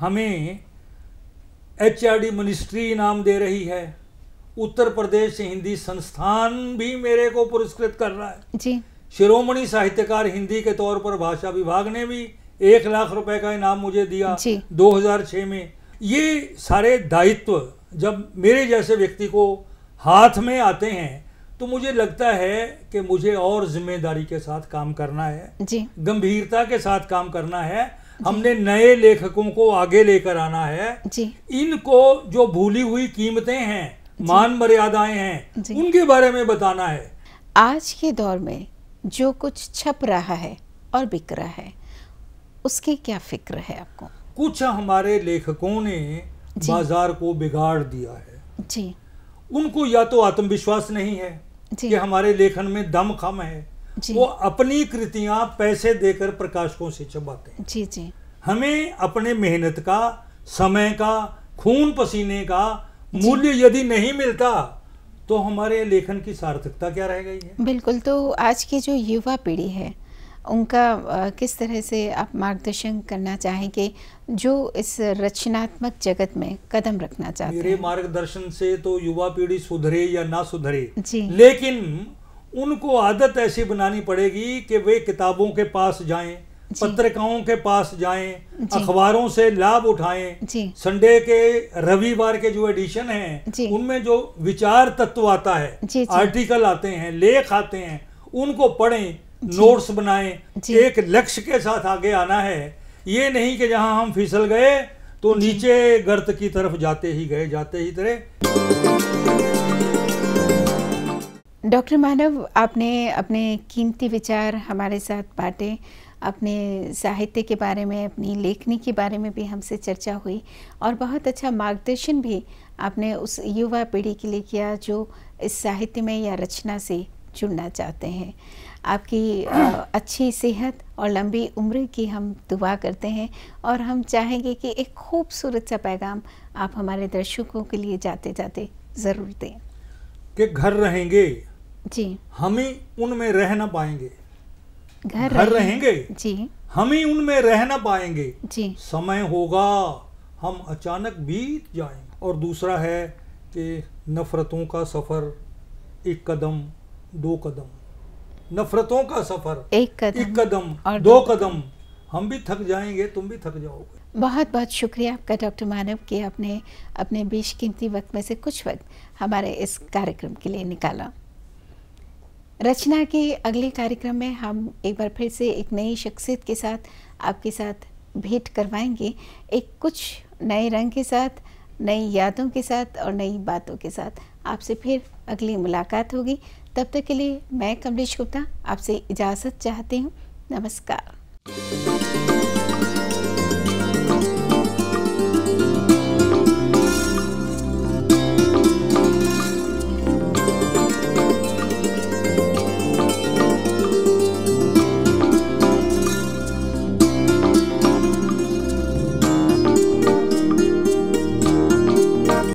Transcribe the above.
हमें H R D ministry इनाम दे रही है उत्तर प्रदेश हिंदी संस्थान भी मेरे को पुरस्कृत कर रहा है जी शिरोमणि साहित्यकार हिंदी के तौर पर भाषा विभाग ने भी एक लाख रुपए का इनाम मुझे दिया 2006 में ये सारे दायित्व जब मेरे जैसे व्यक्ति को हाथ में आते हैं तो मुझे लगता है कि मुझे और जिम्मेदारी के साथ काम करना है जी गंभीरता के साथ काम करना है हमने नए लेखकों को आगे लेकर आना है जी इनको जो भूली हुई कीमतें हैं मान मर्यादाएं हैं उनके बारे में बताना है आज के दौर में जो कुछ छप रहा है और बिक रहा है उसकी क्या फिक्र है आपको कुछ हमारे लेखकों ने बाजार को बिगाड़ दिया है जी उनको या तो आत्मविश्वास नहीं है कि हमारे लेखन में दम खम है वो अपनी कृतियां पैसे देकर प्रकाशकों से छपाते हैं जी जी हमें अपने मेहनत का समय का खून पसीने का मूल्य यदि नहीं मिलता तो हमारे लेखन की सार्थकता क्या रह गई है बिल्कुल तो आज की जो युवा पीढ़ी है उनका किस तरह से आप मार्गदर्शन करना चाहेंगे जो इस रचनात्मक जगत में कदम रखना चाहते मेरे मार्गदर्शन से तो युवा पीढ़ी सुधरे या ना सुधरे जी लेकिन उनको आदत ऐसी बनानी पड़ेगी कि वे किताबों के पास जाएं पत्रिकाओं के पास जाएं अखबारों से लाभ उठाएं संडे के रविवार के जो एडिशन हैं उनमें जो विचार तत्व आता है जी, जी, आर्टिकल आते हैं लेख आते हैं उनको पढ़ें नोट्स बनाएं एक लक्ष्य के साथ आगे आना है ये नहीं कि जहां हम फिसल गए तो नीचे गर्त की तरफ जाते ही गए जाते ही तरह डॉक्टर मानव आपने अपने कीमती विचार हमारे साथ बांटे अपने साहित्य के बारे में अपनी लेखनी के बारे में भी हमसे चर्चा हुई और बहुत अच्छा मार्गदर्शन भी आपने उस युवा पीढ़ी के लिए किया जो इस साहित्य में या रचना से जुड़ना चाहते हैं आपकी अच्छी सेहत और लंबी उम्र की हम दुआ करते हैं और हम चाहेंगे कि एक खूबसूरत सा पैगाम आप हमारे दर्शकों के लिए जाते जाते ज़रूर दें के घर रहेंगे जी हम ही उनमें रह ना पाएंगे घर, घर रहेंगे जी हम ही उनमें रह ना पाएंगे जी समय होगा हम अचानक बीत जाएंगे और दूसरा है कि नफ़रतों का सफ़र एक कदम दो कदम नफ़रतों का सफ़र एक कदम, एक कदम और दो, दो कदम हम भी थक जाएंगे तुम भी थक जाओगे बहुत बहुत शुक्रिया आपका डॉक्टर मानव कि आपने अपने बेशकीमती वक्त में से कुछ वक्त हमारे इस कार्यक्रम के लिए निकाला रचना के अगले कार्यक्रम में हम एक बार फिर से एक नई शख्सियत के साथ आपके साथ भेंट करवाएंगे एक कुछ नए रंग के साथ नई यादों के साथ और नई बातों के साथ आपसे फिर अगली मुलाकात होगी तब तक के लिए मैं कमलेश गुप्ता आपसे इजाज़त चाहती हूँ नमस्कार